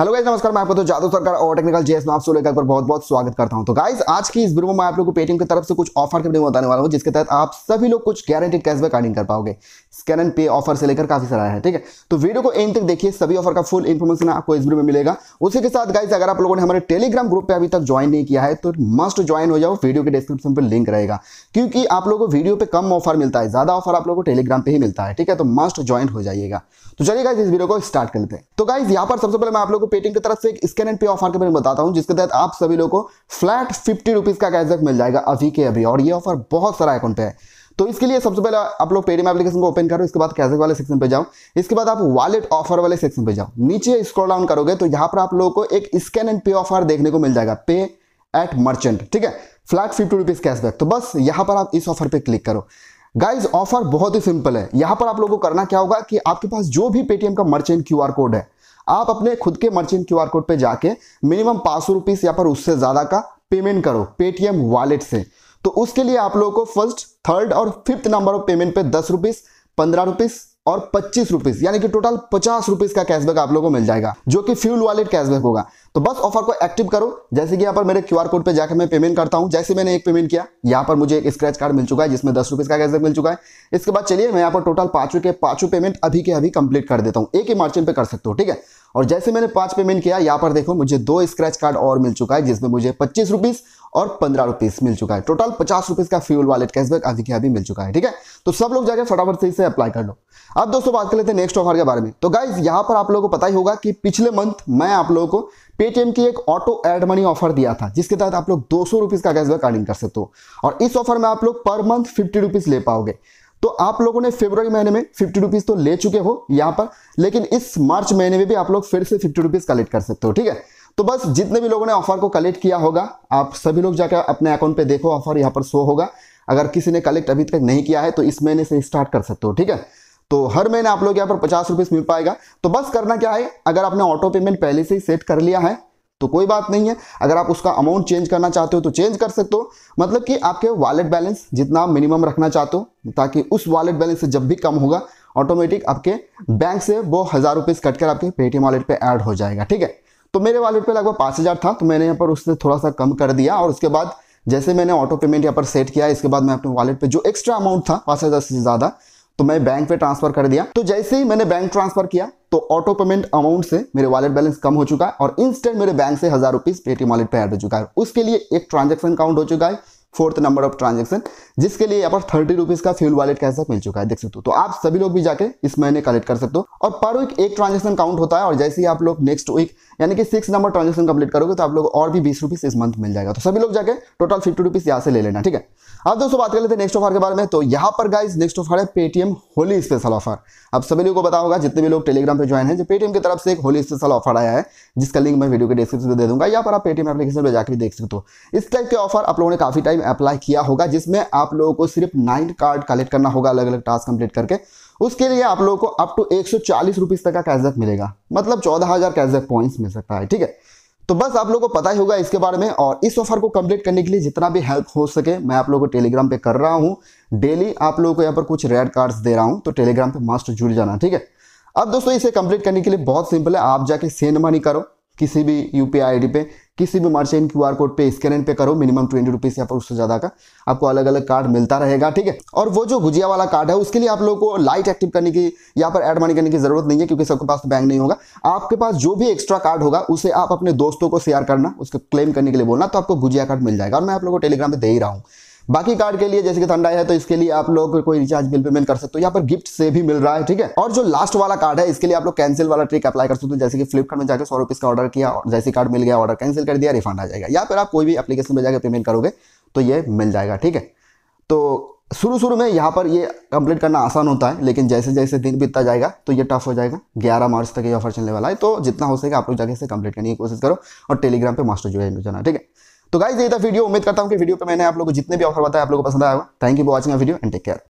hello guys नमस्कार मैं आपको तो जादू सरकार और टेक्निकल जेस में आप सोलह का बहुत बहुत स्वागत करता हूं तो गाइस आज की इस वीडियो में आप लोगों को पेटीएम की तरफ से कुछ ऑफर के बारे में बताने वाला हूं जिसके तहत आप सभी लोग कुछ गारंटेड कैशबैक अर्निंग कर पाओगे स्कैन एंड पे ऑफर से लेकर काफी सारा है ठीक है तो वीडियो को एंड तक देखिए सभी ऑफर का फुल इन्फॉर्मेशन आपको इस वीडियो में मिलेगा उसी के साथ गाइज अगर आप लोगों ने हमारे टेलीग्राम ग्रुप पर अभी तक ज्वाइन नहीं किया है तो मस्ट ज्वाइन हो जाओ वीडियो के डिस्क्रिप्शन पर लिंक रहेगा क्योंकि आप लोगों को वीडियो पर कम ऑफर मिलता है ज्यादा ऑफर आप लोगों को टेलीग्राम पर ही मिलता है ठीक है तो मस्ट ज्वाइन हो जाइएगा तो चलिए गाइज इस वीडियो को स्टार्ट करते हैं तो गाइज यहाँ पर सबसे पहले मैं आप लोग पेटीएम की तरफ से एक स्कैन एंड पे ऑफर के बारे में बताता हूँ जिसके तहत आप सभी लोगों को फ्लैट फिफ्टी रुपीज़ का कैशबैक मिल जाएगा अभी के अभी और ये ऑफर बहुत सारा अकाउंट पे है तो इसके लिए सबसे पहले आप लोग पेटीएम एप्लीकेशन को ओपन करो इसके बाद कैशबैक वाले सेक्शन पे जाओ इसके बाद आप वालेट ऑफर वाले सेक्शन पे जाओ नीचे स्क्रॉल डाउन करोगे तो यहाँ पर आप लोगों को एक स्कैन एंड पे ऑफर देखने को मिल जाएगा पे एट मर्चेंट ठीक है फ्लैट फिफ्टी रुपीज़ कैशबैक तो बस यहाँ पर आप इस ऑफर पर क्लिक करो गाइज ऑफर बहुत ही सिंपल है यहाँ पर आप लोगों को करना क्या होगा कि आपके पास जो भी पेटीएम का मर्चेंट क्यू कोड है आप अपने खुद के मर्चेंट क्यू कोड पर जाके मिनिमम पाँच सौ रुपीस या पर उससे ज़्यादा का पेमेंट करो पेटीएम वॉलेट से तो उसके लिए आप लोगों को फर्स्ट थर्ड और फिफ्थ नंबर ऑफ पेमेंट पे दस रुपीज़ पंद्रह रुपीज़ और पच्चीस रुपीज यानी कि टोटल पचास रुपीज का कैशबैक आप लोगों को मिल जाएगा जो कि फ्यूल वॉलेट कैशबैक होगा तो बस ऑफर को एक्टिव करो जैसे कि यहाँ पर मेरे क्यूआर कोड पे जाकर मैं पेमेंट करता हूँ जैसे मैंने एक पेमेंट किया यहाँ पर मुझे एक स्क्रैच कार्ड मिल चुका है जिसमें दस रुपीज का कैशबैक मिल चुका है इसके बाद चलिए मैं यहाँ पर टोटल पांचों के पांचों पेमेंट अभी के अभी कंप्लीट कर देता हूँ एक ही मार्जिन पे कर सकते हो ठीक है और जैसे मैंने पांच पेमेंट किया यहाँ पर देखो मुझे दो स्क्रैच कार्ड और मिल चुका है जिसमें मुझे पच्चीस रुपीस और पंद्रह रुपीज मिल चुका है टोटल पचास रुपीज का फ्यूल वालेट कैशबैक अभी के अभी मिल चुका है ठीक है तो सब लोग जाकर फटाफट से इसे अप्लाई कर लो अब दोस्तों बात कर लेते हैं नेक्स्ट ऑफर के बारे में तो गाइज यहां पर आप लोगों को पता ही होगा कि पिछले मंथ मैं आप लोगों को पेटीएम की एक ऑटो एड मनी ऑफर दिया था जिसके तहत आप लोग दो सौ का कैशबैक अर्निंग कर सकते हो और इस ऑफर में आप लोग पर मंथ फिफ्टी रुपीज ले पाओगे तो आप लोगों ने फेब्रवरी महीने में फिफ्टी रुपीज़ तो ले चुके हो यहाँ पर लेकिन इस मार्च महीने में भी आप लोग फिर से फिफ्टी रुपीज़ कलेक्ट कर सकते हो ठीक है तो बस जितने भी लोगों ने ऑफर को कलेक्ट किया होगा आप सभी लोग जाकर अपने अकाउंट पे देखो ऑफर यहाँ पर शो होगा अगर किसी ने कलेक्ट अभी तक नहीं किया है तो इस महीने से स्टार्ट कर सकते हो ठीक है तो हर महीने आप लोग यहाँ पर पचास रुपीज़ मिल पाएगा तो बस करना क्या है अगर आपने ऑटो पेमेंट पहले से ही सेट कर लिया है तो कोई बात नहीं है अगर आप उसका अमाउंट चेंज करना चाहते हो तो चेंज कर सकते हो मतलब कि आपके वॉलेट बैलेंस जितना आप मिनिमम रखना चाहते हो ताकि उस वॉलेट बैलेंस से जब भी कम होगा ऑटोमेटिक आपके बैंक से वो हज़ार रुपीज़ कट कर आपके पेटीएम वॉलेट पे ऐड हो जाएगा ठीक है तो मेरे वॉलेट पे लगभग पाँच हज़ार था तो मैंने यहाँ पर उससे थोड़ा सा कम कर दिया और उसके बाद जैसे मैंने ऑटो पेमेंट यहाँ पर सेट किया इसके बाद मैं अपने वॉलेट पे जो एक्स्ट्रा अमाउंट था पाँच हज़ार से ज़्यादा तो मैं बैंक पे ट्रांसफर कर दिया तो जैसे ही मैंने बैंक ट्रांसफर किया तो ऑटो पेमेंट अमाउंट से मेरे वॉलेट बैलेंस कम हो चुका है और इंस्टेंट मेरे बैंक से हज़ार रुपीज़ पेटीएम वॉलेट पे ऐड हो चुका है उसके लिए एक ट्रांजेक्शन काउंट हो चुका है फोर्थ नंबर ऑफ ट्रांजेक्शन जिसके लिए यहाँ पर थर्टी रुपीज का फ्यूल वॉलेट कैसा मिल चुका है देख सकते हो तो आप सभी लोग भी जाके इस महीने कलेक्ट कर सकते हो और पर वीक एक ट्रांजेक्शन काउंट होता है और जैसे ही आप लोग नेक्स्ट वीक यानी कि सिक्स नंबर ट्रांजेक्शन कंप्लीट करोगे तो आप लोग और भी बीस रुपीज इस मंथ मिल जाएगा तो सभी लोग जाके टोटल फिफ्टी रुपीज यहाँ से ले लेना ठीक है अब दोस्तों बात कर लेते हैं नेक्स्ट ऑफर के बारे में तो यहाँ पर गाइज नेक्स्ट ऑफर है पेटीएम होली स्पेशल ऑफर आप सभी लोगों को बता होगा जितने भी लोग टेलीग्राम पे ज्वाइन है जो पेटीएम की तरफ से एक होली स्पेशल ऑफर आया है जिसका लिंक मैं वीडियो के डिस्क्रिप्शन में दे दूंगा यहाँ पर आप पेटीएम एप्लीकेशन पर जाकर देख सकते हो इस टाइप के ऑफर आप लोगों ने काफी टाइम टाइम अप्लाई किया होगा जिसमें आप लोगों को सिर्फ नाइन कार्ड कलेक्ट करना होगा अलग अलग टास्क कंप्लीट करके उसके लिए आप लोगों को अप टू एक सौ तक का कैशबैक मिलेगा मतलब चौदह हज़ार कैशबैक पॉइंट्स मिल सकता है ठीक है तो बस आप लोगों को पता ही होगा इसके बारे में और इस ऑफर को कंप्लीट करने के लिए जितना भी हेल्प हो सके मैं आप लोगों को टेलीग्राम पे कर रहा हूँ डेली आप लोगों को यहाँ पर कुछ रेड कार्ड्स दे रहा हूँ तो टेलीग्राम पे मास्टर जुड़ जाना ठीक है अब दोस्तों इसे कंप्लीट करने के लिए बहुत सिंपल है आप जाके सेंड मनी करो किसी भी यू पी पे किसी भी मर्चेंट क्यू कोड पे स्कैन पे करो मिनिमम ट्वेंटी रुपीज़ या उससे ज़्यादा का आपको अलग अलग कार्ड मिलता रहेगा ठीक है और वो जो गुजिया वाला कार्ड है उसके लिए आप लोगों को लाइट एक्टिव करने की या पर एड मनी करने की जरूरत नहीं है क्योंकि सबके पास बैंक तो नहीं होगा आपके पास जो भी एक्स्ट्रा कार्ड होगा उसे आप अपने दोस्तों को शेयर करना उसको क्लेम करने के लिए बोलना तो आपको गुजिया कार्ड मिल जाएगा और मैं आप लोगों को टेलीग्राम पर दे ही रहा हूँ बाकी कार्ड के लिए जैसे कि थंडाई है तो इसके लिए आप लोग कोई रिचार्ज बिल पेमेंट कर सकते हो यहाँ पर गिफ्ट से भी मिल रहा है ठीक है और जो लास्ट वाला कार्ड है इसके लिए आप लोग कैंसिल वाला ट्रिक अप्लाई कर सकते हो जैसे कि फ्लिपकार्ट में जाकर सौ रुपीज़ का ऑर्डर किया और जैसे कार्ड मिल गया ऑर्डर कैंसिल कर दिया रिफंड आ जाएगा या फिर आप कोई भी एप्लीकेशन में जाकर पेमेंट करोगे तो ये मिल जाएगा ठीक है तो शुरू शुरू में यहाँ पर ये कंप्लीट करना आसान होता है लेकिन जैसे जैसे दिन बीतता जाएगा तो ये टफ हो जाएगा 11 मार्च तक ये ऑफर चलने वाला है तो जितना हो सके आप लोग जाकर इसे कंप्लीट करने की कोशिश करो और टेलीग्राम पे मास्टर जो है जाना ठीक है तो गाइज ये था वीडियो उम्मीद करता हूँ कि वीडियो पे मैंने आप लोगों को जितने भी ऑफर बताया आप लोगों को पसंद आएगा thank you for watching video and take care